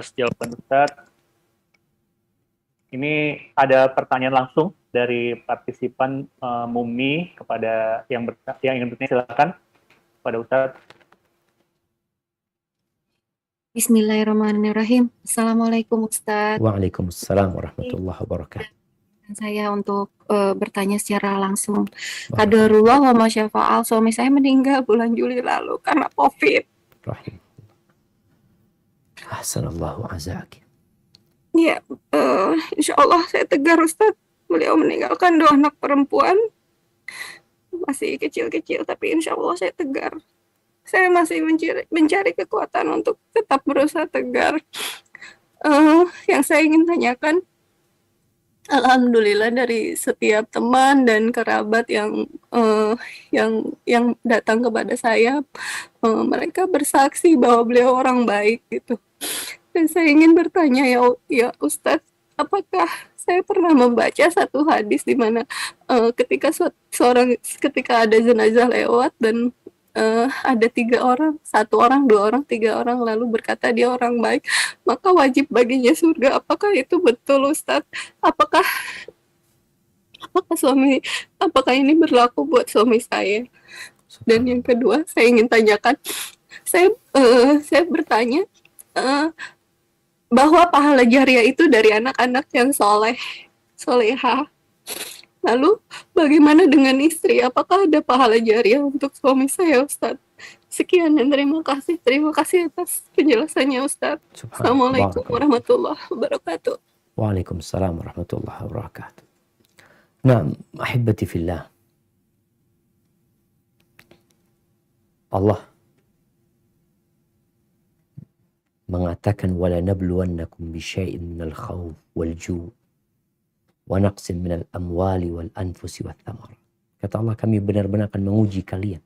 Setial Pendusat. Ini ada pertanyaan langsung dari partisipan uh, Mumi kepada yang ber, yang ingin bertanya silakan kepada Ustadz. Bismillahirrahmanirrahim. Assalamualaikum Ustadz. Waalaikumsalam warahmatullahi wabarakatuh. Saya untuk uh, bertanya secara langsung. ruang wa masyafa'al suami saya meninggal bulan Juli lalu karena COVID. Assalamualaikum azaki. Ya, uh, eh, insya Allah saya tegar Ustaz. Beliau meninggalkan dua anak perempuan. Masih kecil-kecil, tapi insya Allah saya tegar. Saya masih mencari, mencari kekuatan untuk tetap berusaha tegar. Uh, yang saya ingin tanyakan, Alhamdulillah dari setiap teman dan kerabat yang uh, yang yang datang kepada saya, uh, mereka bersaksi bahwa beliau orang baik gitu. Dan saya ingin bertanya ya, ya Ustadz, apakah saya pernah membaca satu hadis di mana uh, ketika seorang ketika ada jenazah lewat dan uh, ada tiga orang, satu orang, dua orang, tiga orang, lalu berkata dia orang baik, maka wajib baginya surga. Apakah itu betul, Ustadz? Apakah apakah suami, apakah ini berlaku buat suami saya? Dan yang kedua, saya ingin tanyakan, saya uh, saya bertanya uh, bahwa pahala jariah itu dari anak-anak yang soleh, soleha. Lalu bagaimana dengan istri? Apakah ada pahala jariah untuk suami saya Ustaz? Sekian dan terima kasih. Terima kasih atas penjelasannya Ustaz. Assalamualaikum warahmatullahi wabarakatuh. Waalaikumsalam warahmatullahi wabarakatuh. Nah, ahibati fillah. Allah mengatakan wala nabluwannakum bisyai'in minal khawf wal ju' wa naqsin minal amwali wal anfusi wat thamar. Kata Allah kami benar-benar akan menguji kalian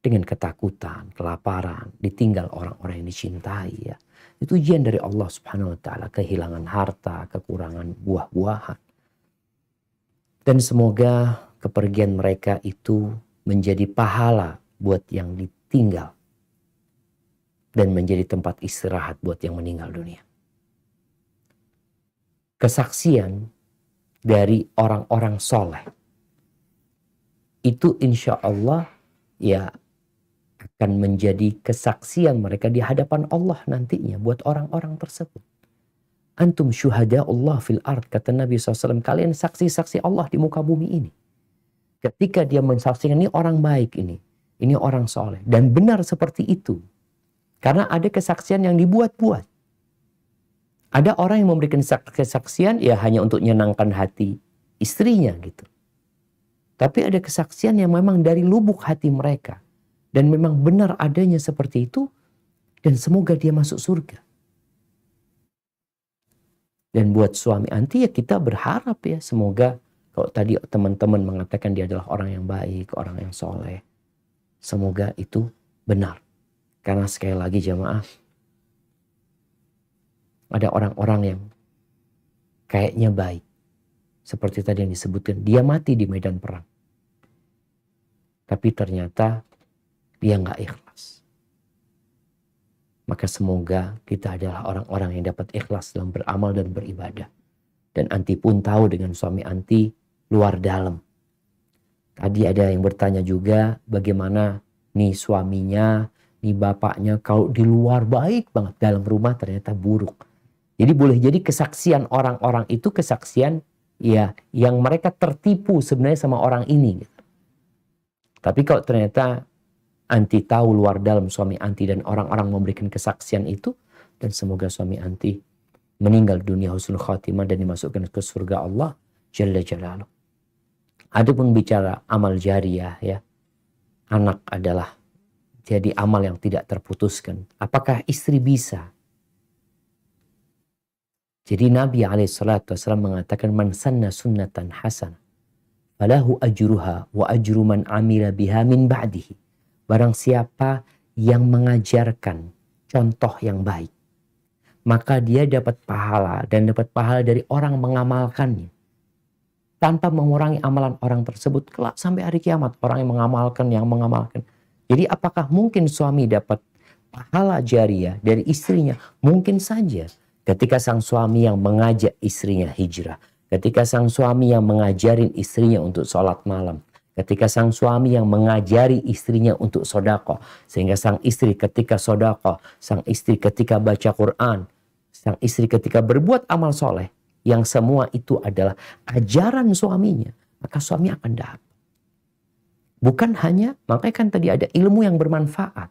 dengan ketakutan, kelaparan, ditinggal orang-orang yang dicintai ya. Itu ujian dari Allah Subhanahu wa taala, kehilangan harta, kekurangan buah-buahan. Dan semoga kepergian mereka itu menjadi pahala buat yang ditinggal dan menjadi tempat istirahat buat yang meninggal dunia kesaksian dari orang-orang soleh itu insya Allah ya akan menjadi kesaksian mereka di hadapan Allah nantinya buat orang-orang tersebut. Antum syuhada Allah fil ard kata Nabi SAW kalian saksi-saksi Allah di muka bumi ini. Ketika dia mensaksikan ini orang baik ini, ini orang soleh dan benar seperti itu. Karena ada kesaksian yang dibuat-buat. Ada orang yang memberikan kesaksian ya hanya untuk menyenangkan hati istrinya gitu. Tapi ada kesaksian yang memang dari lubuk hati mereka. Dan memang benar adanya seperti itu. Dan semoga dia masuk surga. Dan buat suami anti ya kita berharap ya semoga kalau tadi teman-teman mengatakan dia adalah orang yang baik, orang yang soleh. Semoga itu benar. Karena sekali lagi jamaah pada orang-orang yang kayaknya baik. Seperti tadi yang disebutkan, dia mati di medan perang. Tapi ternyata dia nggak ikhlas. Maka semoga kita adalah orang-orang yang dapat ikhlas dalam beramal dan beribadah. Dan Anti pun tahu dengan suami Anti luar dalam. Tadi ada yang bertanya juga bagaimana nih suaminya, nih bapaknya kalau di luar baik banget dalam rumah ternyata buruk. Jadi boleh jadi kesaksian orang-orang itu kesaksian ya yang mereka tertipu sebenarnya sama orang ini. Gitu. Tapi kalau ternyata anti tahu luar dalam suami anti dan orang-orang memberikan kesaksian itu dan semoga suami anti meninggal dunia husnul khatimah dan dimasukkan ke surga Allah Jalla Jalaluh. Adapun bicara amal jariah ya, anak adalah jadi amal yang tidak terputuskan. Apakah istri bisa jadi Nabi alaihissalatu Wasallam mengatakan man sanna sunnatan hasan falahu ajruha wa ajru man amila biha min ba'dihi. Barang siapa yang mengajarkan contoh yang baik, maka dia dapat pahala dan dapat pahala dari orang mengamalkannya. Tanpa mengurangi amalan orang tersebut kelak sampai hari kiamat orang yang mengamalkan yang mengamalkan. Jadi apakah mungkin suami dapat pahala jariah dari istrinya? Mungkin saja Ketika sang suami yang mengajak istrinya hijrah, ketika sang suami yang mengajarin istrinya untuk sholat malam, ketika sang suami yang mengajari istrinya untuk sodako, sehingga sang istri ketika sodako, sang istri ketika baca Quran, sang istri ketika berbuat amal soleh, yang semua itu adalah ajaran suaminya, maka suami akan dapat. Bukan hanya, makanya kan tadi ada ilmu yang bermanfaat.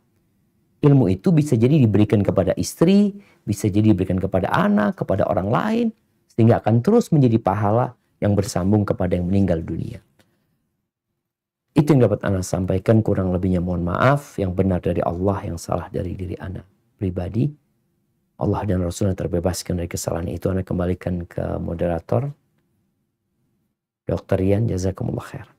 Ilmu itu bisa jadi diberikan kepada istri, bisa jadi diberikan kepada anak, kepada orang lain, sehingga akan terus menjadi pahala yang bersambung kepada yang meninggal dunia. Itu yang dapat anak sampaikan, kurang lebihnya mohon maaf, yang benar dari Allah, yang salah dari diri anak pribadi. Allah dan Rasulnya terbebaskan dari kesalahan itu. Anak kembalikan ke moderator. Dokter Ian, jazakumullah khair.